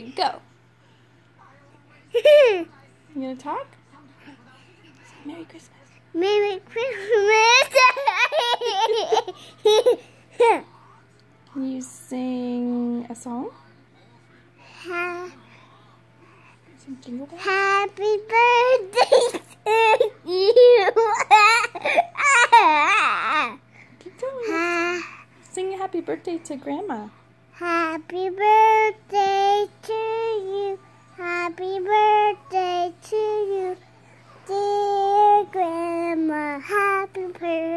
go. you gonna talk? Merry Christmas. Merry Christmas. Can you sing a song? Ha sing Happy birthday to you. sing a happy birthday to Grandma. Happy birthday. Happy birthday to you, dear Grandma. Happy birthday.